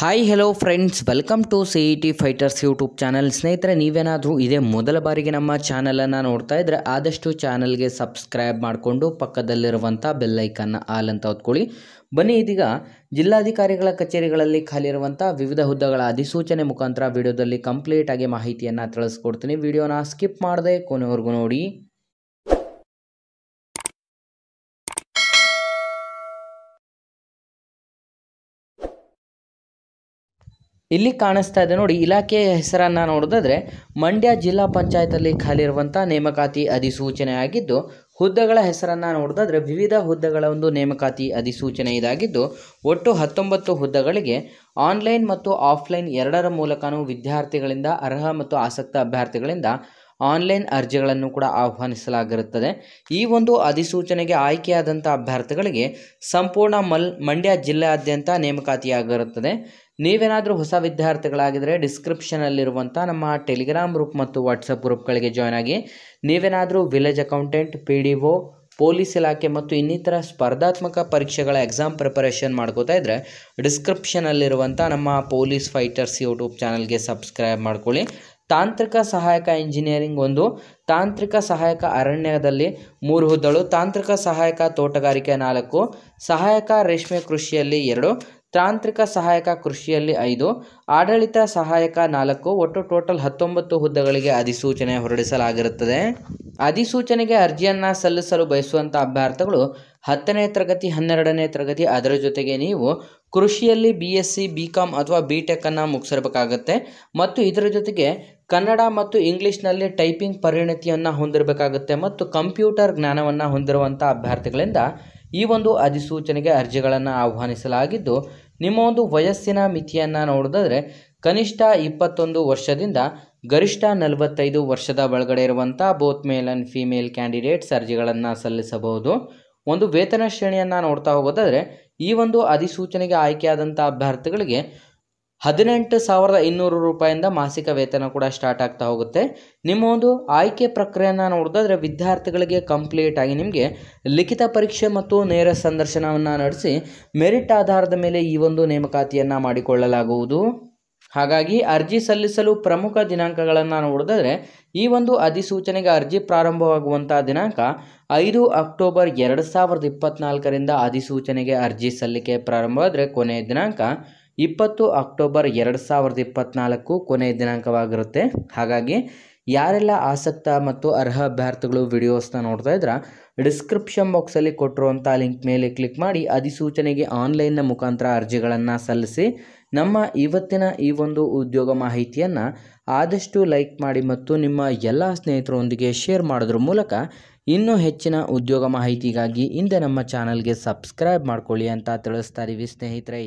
hi hello friends welcome to C E T fighters YouTube channel ಸ್ನೇಹಿತರೆ ನೀವೇನಾದರೂ ಇದೇ ಮೊದಲ ಬಾರಿಗೆ ನಮ್ಮ ಚಾನಲನ್ನು ನೋಡ್ತಾ ಇದ್ದರೆ ಆದಷ್ಟು ಚಾನಲ್ಗೆ ಸಬ್ಸ್ಕ್ರೈಬ್ ಮಾಡಿಕೊಂಡು ಪಕ್ಕದಲ್ಲಿರುವಂಥ ಬೆಲ್ಲೈಕನ್ನು ಆಲ್ ಅಂತ ಹೊತ್ಕೊಳ್ಳಿ ಬನ್ನಿ ಇದೀಗ ಜಿಲ್ಲಾಧಿಕಾರಿಗಳ ಕಚೇರಿಗಳಲ್ಲಿ ಖಾಲಿರುವಂಥ ವಿವಿಧ ಹುದ್ದೆಗಳ ಅಧಿಸೂಚನೆ ಮುಖಾಂತರ ವಿಡಿಯೋದಲ್ಲಿ ಕಂಪ್ಲೀಟಾಗಿ ಮಾಹಿತಿಯನ್ನು ತಿಳಿಸ್ಕೊಡ್ತೀನಿ ವಿಡಿಯೋನ ಸ್ಕಿಪ್ ಮಾಡದೆ ಕೊನೆವರೆಗೂ ನೋಡಿ ಇಲ್ಲಿ ಕಾಣಿಸ್ತಾ ಇದೆ ನೋಡಿ ಇಲಾಖೆಯ ಹೆಸರನ್ನು ನೋಡಿದ್ರೆ ಮಂಡ್ಯ ಜಿಲ್ಲಾ ಪಂಚಾಯತಲ್ಲಿ ಖಾಲಿ ಇರುವಂಥ ನೇಮಕಾತಿ ಅಧಿಸೂಚನೆ ಆಗಿದ್ದು ಹುದ್ದೆಗಳ ಹೆಸರನ್ನು ನೋಡೋದಾದರೆ ವಿವಿಧ ಹುದ್ದೆಗಳ ಒಂದು ನೇಮಕಾತಿ ಅಧಿಸೂಚನೆ ಇದಾಗಿದ್ದು ಒಟ್ಟು ಹತ್ತೊಂಬತ್ತು ಹುದ್ದೆಗಳಿಗೆ ಆನ್ಲೈನ್ ಮತ್ತು ಆಫ್ಲೈನ್ ಎರಡರ ಮೂಲಕನೂ ವಿದ್ಯಾರ್ಥಿಗಳಿಂದ ಅರ್ಹ ಮತ್ತು ಆಸಕ್ತ ಅಭ್ಯರ್ಥಿಗಳಿಂದ ಆನ್ಲೈನ್ ಅರ್ಜಿಗಳನ್ನು ಕೂಡ ಆಹ್ವಾನಿಸಲಾಗಿರುತ್ತದೆ ಈ ಒಂದು ಅಧಿಸೂಚನೆಗೆ ಆಯ್ಕೆಯಾದಂಥ ಅಭ್ಯರ್ಥಿಗಳಿಗೆ ಸಂಪೂರ್ಣ ಮಲ್ ಮಂಡ್ಯ ಜಿಲ್ಲೆಯಾದ್ಯಂತ ನೇಮಕಾತಿಯಾಗಿರುತ್ತದೆ ನೀವೇನಾದರೂ ಹೊಸ ವಿದ್ಯಾರ್ಥಿಗಳಾಗಿದ್ದರೆ ಡಿಸ್ಕ್ರಿಪ್ಷನಲ್ಲಿರುವಂಥ ನಮ್ಮ ಟೆಲಿಗ್ರಾಮ್ ಗ್ರೂಪ್ ಮತ್ತು ವಾಟ್ಸಪ್ ಗ್ರೂಪ್ಗಳಿಗೆ ಜಾಯ್ನ್ ಆಗಿ ನೀವೇನಾದರೂ village accountant P D O police ಇಲಾಖೆ ಮತ್ತು ಇನ್ನಿತರ ಸ್ಪರ್ಧಾತ್ಮಕ ಪರೀಕ್ಷೆಗಳ ಎಕ್ಸಾಮ್ ಪ್ರಿಪರೇಷನ್ ಮಾಡ್ಕೋತಾ ಇದ್ದರೆ ಡಿಸ್ಕ್ರಿಪ್ಷನಲ್ಲಿರುವಂಥ ನಮ್ಮ ಪೊಲೀಸ್ ಫೈಟರ್ಸ್ ಯೂಟ್ಯೂಬ್ ಚಾನಲ್ಗೆ ಸಬ್ಸ್ಕ್ರೈಬ್ ಮಾಡ್ಕೊಳ್ಳಿ ತಾಂತ್ರಿಕ ಸಹಾಯಕ ಇಂಜಿನಿಯರಿಂಗ್ ಒಂದು ತಾಂತ್ರಿಕ ಸಹಾಯಕ ಅರಣ್ಯದಲ್ಲಿ ಮೂರು ಹುದ್ದಳು ತಾಂತ್ರಿಕ ಸಹಾಯಕ ತೋಟಗಾರಿಕೆ ನಾಲ್ಕು ಸಹಾಯಕ ರೇಷ್ಮೆ ಕೃಷಿಯಲ್ಲಿ ಎರಡು ತಾಂತ್ರಿಕ ಸಹಾಯಕ ಕೃಷಿಯಲ್ಲಿ ಐದು ಆಡಳಿತ ಸಹಾಯಕ ನಾಲ್ಕು ಒಟ್ಟು ಟೋಟಲ್ ಹತ್ತೊಂಬತ್ತು ಹುದ್ದೆಗಳಿಗೆ ಅಧಿಸೂಚನೆ ಹೊರಡಿಸಲಾಗಿರುತ್ತದೆ ಅಧಿಸೂಚನೆಗೆ ಅರ್ಜಿಯನ್ನು ಸಲ್ಲಿಸಲು ಬಯಸುವಂಥ ಅಭ್ಯರ್ಥಿಗಳು ಹತ್ತನೇ ತರಗತಿ ಹನ್ನೆರಡನೇ ತರಗತಿ ಅದರ ಜೊತೆಗೆ ನೀವು ಕೃಷಿಯಲ್ಲಿ B S C B com ಅಥವಾ ಬಿ ಟೆಕ್ಕನ್ನು ಮುಗಿಸಿರಬೇಕಾಗುತ್ತೆ ಮತ್ತು ಇದರ ಜೊತೆಗೆ ಕನ್ನಡ ಮತ್ತು ಇಂಗ್ಲೀಷ್ನಲ್ಲಿ ಟೈಪಿಂಗ್ ಪರಿಣತಿಯನ್ನು ಹೊಂದಿರಬೇಕಾಗುತ್ತೆ ಮತ್ತು ಕಂಪ್ಯೂಟರ್ ಜ್ಞಾನವನ್ನು ಹೊಂದಿರುವಂಥ ಅಭ್ಯರ್ಥಿಗಳಿಂದ ಈ ಒಂದು ಅಧಿಸೂಚನೆಗೆ ಅರ್ಜಿಗಳನ್ನು ಆಹ್ವಾನಿಸಲಾಗಿದ್ದು ನಿಮ್ಮ ಒಂದು ವಯಸ್ಸಿನ ಮಿತಿಯನ್ನು ನೋಡಿದ್ರೆ ಕನಿಷ್ಠ ಇಪ್ಪತ್ತೊಂದು ವರ್ಷದಿಂದ ಗರಿಷ್ಠ ನಲವತ್ತೈದು ವರ್ಷದ ಒಳಗಡೆ ಇರುವಂಥ both male and female candidates ಅರ್ಜಿಗಳನ್ನು ಸಲ್ಲಿಸಬಹುದು ಒಂದು ವೇತನ ಶ್ರೇಣಿಯನ್ನು ನೋಡ್ತಾ ಹೋಗೋದಾದರೆ ಈ ಒಂದು ಅಧಿಸೂಚನೆಗೆ ಆಯ್ಕೆಯಾದಂಥ ಅಭ್ಯರ್ಥಿಗಳಿಗೆ ಹದಿನೆಂಟು ಸಾವಿರದ ಇನ್ನೂರು ರೂಪಾಯಿಂದ ಮಾಸಿಕ ವೇತನ ಕೂಡ ಸ್ಟಾರ್ಟ್ ಆಗ್ತಾ ಹೋಗುತ್ತೆ ನಿಮ್ಮ ಒಂದು ಆಯ್ಕೆ ಪ್ರಕ್ರಿಯೆಯನ್ನು ನೋಡಿದ್ರೆ ವಿದ್ಯಾರ್ಥಿಗಳಿಗೆ ಕಂಪ್ಲೀಟ್ ಆಗಿ ನಿಮಗೆ ಲಿಖಿತ ಪರೀಕ್ಷೆ ಮತ್ತು ನೇರ ಸಂದರ್ಶನವನ್ನು ನಡೆಸಿ ಮೆರಿಟ್ ಆಧಾರದ ಮೇಲೆ ಈ ಒಂದು ನೇಮಕಾತಿಯನ್ನು ಮಾಡಿಕೊಳ್ಳಲಾಗುವುದು ಹಾಗಾಗಿ ಅರ್ಜಿ ಸಲ್ಲಿಸಲು ಪ್ರಮುಖ ದಿನಾಂಕಗಳನ್ನು ನೋಡಿದ್ರೆ ಈ ಒಂದು ಅಧಿಸೂಚನೆಗೆ ಅರ್ಜಿ ಪ್ರಾರಂಭವಾಗುವಂಥ ದಿನಾಂಕ ಐದು ಅಕ್ಟೋಬರ್ ಎರಡು ಸಾವಿರದ ಇಪ್ಪತ್ನಾಲ್ಕರಿಂದ ಅಧಿಸೂಚನೆಗೆ ಅರ್ಜಿ ಸಲ್ಲಿಕೆ ಪ್ರಾರಂಭವಾದರೆ ಕೊನೆಯ ದಿನಾಂಕ ಇಪ್ಪತ್ತು ಅಕ್ಟೋಬರ್ ಎರಡು ಸಾವಿರದ ಇಪ್ಪತ್ತ್ನಾಲ್ಕು ಕೊನೆಯ ದಿನಾಂಕವಾಗಿರುತ್ತೆ ಹಾಗಾಗಿ ಯಾರೆಲ್ಲ ಆಸಕ್ತ ಮತ್ತು ಅರ್ಹ ಅಭ್ಯರ್ಥಿಗಳು ವಿಡಿಯೋಸ್ನ ನೋಡ್ತಾ ಇದ್ರೆ ಡಿಸ್ಕ್ರಿಪ್ಷನ್ ಬಾಕ್ಸಲ್ಲಿ ಕೊಟ್ಟಿರುವಂಥ ಲಿಂಕ್ ಮೇಲೆ ಕ್ಲಿಕ್ ಮಾಡಿ ಅಧಿಸೂಚನೆಗೆ ಆನ್ಲೈನ್ನ ಮುಖಾಂತರ ಅರ್ಜಿಗಳನ್ನು ಸಲ್ಲಿಸಿ ನಮ್ಮ ಇವತ್ತಿನ ಈ ಒಂದು ಉದ್ಯೋಗ ಮಾಹಿತಿಯನ್ನು ಆದಷ್ಟು ಲೈಕ್ ಮಾಡಿ ಮತ್ತು ನಿಮ್ಮ ಎಲ್ಲ ಸ್ನೇಹಿತರೊಂದಿಗೆ ಶೇರ್ ಮಾಡೋದ್ರ ಮೂಲಕ ಇನ್ನೂ ಹೆಚ್ಚಿನ ಉದ್ಯೋಗ ಮಾಹಿತಿಗಾಗಿ ಹಿಂದೆ ನಮ್ಮ ಚಾನಲ್ಗೆ ಸಬ್ಸ್ಕ್ರೈಬ್ ಮಾಡ್ಕೊಳ್ಳಿ ಅಂತ ತಿಳಿಸ್ತಾ ಇದ್ದೀವಿ ಸ್ನೇಹಿತರೆ